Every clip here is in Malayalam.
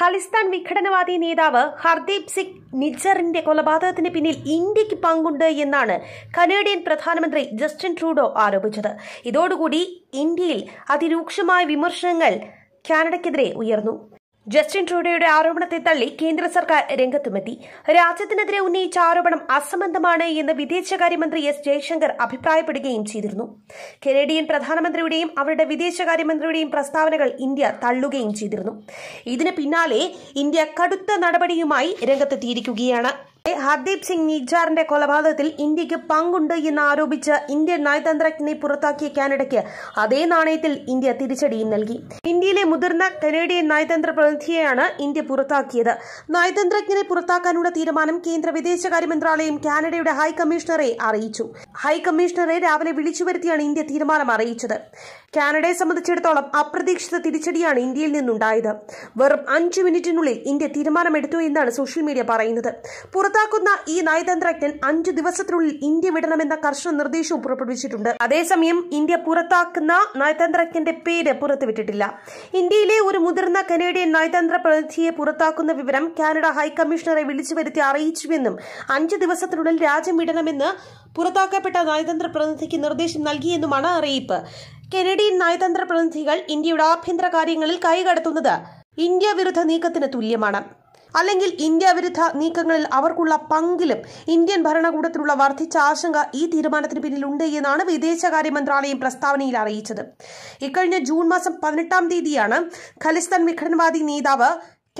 ഖലിസ്ഥാൻ വിഘടനവാദി നേതാവ് ഹർദീപ് സിംഗ് നിജറിന്റെ കൊലപാതകത്തിന് പിന്നിൽ ഇന്ത്യക്ക് പങ്കുണ്ട് എന്നാണ് കനേഡിയൻ പ്രധാനമന്ത്രി ജസ്റ്റിൻ ട്രൂഡോ ആരോപിച്ചത് ഇതോടുകൂടി ഇന്ത്യയിൽ അതിരൂക്ഷമായ വിമർശനങ്ങൾ കാനഡയ്ക്കെതിരെ ഉയർന്നു ജസ്റ്റിൻ ട്രൂഡോയുടെ ആരോപണത്തെ തള്ളി കേന്ദ്ര സർക്കാർ രംഗത്തുമെത്തി രാജ്യത്തിനെതിരെ ഉന്നയിച്ച ആരോപണം അസംബന്ധമാണ് എന്ന് വിദേശകാര്യമന്ത്രി എസ് ജയശങ്കർ അഭിപ്രായപ്പെടുകയും ചെയ്തിരുന്നു കനേഡിയൻ പ്രധാനമന്ത്രിയുടെയും അവരുടെ വിദേശകാര്യമന്ത്രിയുടെയും പ്രസ്താവനകൾ ഇന്ത്യ തള്ളുകയും ചെയ്തിരുന്നു ഇതിന് പിന്നാലെ ഇന്ത്യ കടുത്ത നടപടിയുമായി രംഗത്തെത്തിയിരിക്കുകയാണ് ഹർദീപ് സിംഗ് നിജാറിന്റെ കൊലപാതകത്തിൽ ഇന്ത്യക്ക് പങ്കുണ്ട് എന്ന് ആരോപിച്ച ഇന്ത്യൻ നയതന്ത്രജ്ഞനെ പുറത്താക്കിയ കാനഡയ്ക്ക് അതേ നാണയത്തിൽ ഇന്ത്യ തിരിച്ചടിയും നൽകി ഇന്ത്യയിലെ മുതിർന്ന കനേഡിയൻ നയതന്ത്ര പ്രതിനിധിയെയാണ് ഇന്ത്യ പുറത്താക്കിയത് നയതന്ത്രജ്ഞനെ പുറത്താക്കാനുള്ള തീരുമാനം കേന്ദ്ര വിദേശകാര്യ മന്ത്രാലയം കാനഡയുടെ ഹൈക്കമ്മീഷണറെ അറിയിച്ചു ഹൈക്കമ്മീഷണറെ രാവിലെ വിളിച്ചു വരുത്തിയാണ് ഇന്ത്യ തീരുമാനം അറിയിച്ചത് കാനഡയെ സംബന്ധിച്ചിടത്തോളം അപ്രതീക്ഷിത തിരിച്ചടിയാണ് ഇന്ത്യയിൽ നിന്നുണ്ടായത് വെറും അഞ്ചു മിനിറ്റിനുള്ളിൽ ഇന്ത്യ തീരുമാനമെടുത്തു എന്നാണ് സോഷ്യൽ മീഡിയ പറയുന്നത് പുറത്താക്കുന്ന ഈ നയതന്ത്രജ്ഞൻ അഞ്ചു ദിവസത്തിനുള്ളിൽ ഇന്ത്യ വിടണമെന്ന കർശന നിർദ്ദേശവും പുറപ്പെടുവിച്ചിട്ടുണ്ട് അതേസമയം ഇന്ത്യ പുറത്താക്കുന്ന നയതന്ത്രജ്ഞന്റെ പേര് പുറത്തുവിട്ടിട്ടില്ല ഇന്ത്യയിലെ ഒരു മുതിർന്ന കനേഡിയൻ നയതന്ത്ര പ്രതിനിധിയെ പുറത്താക്കുന്ന വിവരം കാനഡ ഹൈക്കമ്മീഷണറെ വിളിച്ചു വരുത്തി അറിയിച്ചുവെന്നും അഞ്ചു ദിവസത്തിനുള്ളിൽ രാജ്യം വിടണമെന്ന് പുറത്താക്കപ്പെട്ട നയതന്ത്ര പ്രതിനിധിക്ക് നിർദ്ദേശം നൽകിയെന്നുമാണ് അറിയിപ്പ് കനേഡിയൻ നയതന്ത്ര പ്രതിനിധികൾ ഇന്ത്യയുടെ ആഭ്യന്തര കാര്യങ്ങളിൽ കൈകടത്തുന്നത് ഇന്ത്യ വിരുദ്ധ നീക്കത്തിന് തുല്യമാണ് അല്ലെങ്കിൽ ഇന്ത്യ വിരുദ്ധ നീക്കങ്ങളിൽ അവർക്കുള്ള പങ്കിലും ഇന്ത്യൻ ഭരണകൂടത്തിലുള്ള വർദ്ധിച്ച ആശങ്ക ഈ തീരുമാനത്തിന് പിന്നിലുണ്ട് എന്നാണ് വിദേശകാര്യ മന്ത്രാലയം പ്രസ്താവനയിൽ അറിയിച്ചത് ഇക്കഴിഞ്ഞ ജൂൺ മാസം പതിനെട്ടാം തീയതിയാണ് ഖലിസ്ഥാൻ വിഘടനവാദി നേതാവ്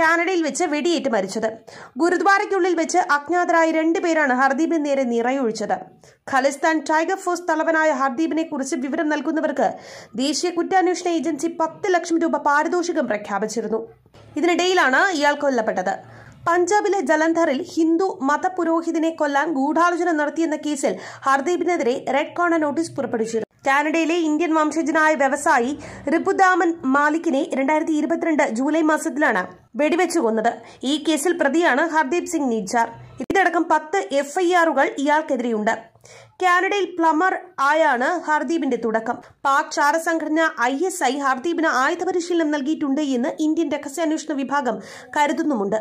കാനഡയിൽ വെച്ച് വെടിയേറ്റ് മരിച്ചത് ഗുരുദ്വാരയ്ക്കുള്ളിൽ വെച്ച് അജ്ഞാതരായ രണ്ടുപേരാണ് ഹർദീപിന് നേരെ നിറയൊഴിച്ചത് ഖലിസ്ഥാൻ ടൈഗർ ഫോഴ്സ് തലവനായ ഹർദീപിനെ കുറിച്ച് വിവരം നൽകുന്നവർക്ക് ദേശീയ കുറ്റാന്വേഷണ ഏജൻസി പത്ത് ലക്ഷം രൂപ പാരിതോഷികം പ്രഖ്യാപിച്ചിരുന്നു ഇതിനിടയിലാണ് ഇയാൾ കൊല്ലപ്പെട്ടത് പഞ്ചാബിലെ ജലന്ധറിൽ ഹിന്ദു മതപുരോഹിതനെ കൊല്ലാൻ ഗൂഢാലോചന നടത്തിയെന്ന കേസിൽ ഹർദീപിനെതിരെ റെഡ് കോർണർ നോട്ടീസ് പുറപ്പെടുവിച്ചിരുന്നു കാനഡയിലെ ഇന്ത്യൻ വംശജനായ വ്യവസായി റിപ്പുദാമൻ മാലിക്കിനെ രണ്ടായിരത്തി ഇരുപത്തിരണ്ട് ജൂലൈ മാസത്തിലാണ് വെടിവെച്ചു കൊന്നത് ഈ കേസിൽ പ്രതിയാണ് ഹർദീപ് സിംഗ് നീജാർ ഇതടക്കം പത്ത് എഫ്ഐആറുകൾ ഇയാൾക്കെതിരെയുണ്ട് കാനഡയിൽ പ്ലമർ ആയാണ് ഹർദീപിന്റെ തുടക്കം പാക് ചാരസംഘടന ഐ എസ് ഐ ഹർദീപിന് ആയുധ പരിശീലനം നൽകിയിട്ടുണ്ട് എന്ന് ഇന്ത്യൻ രഹസ്യാന്വേഷണ വിഭാഗം കരുതുന്നുമുണ്ട്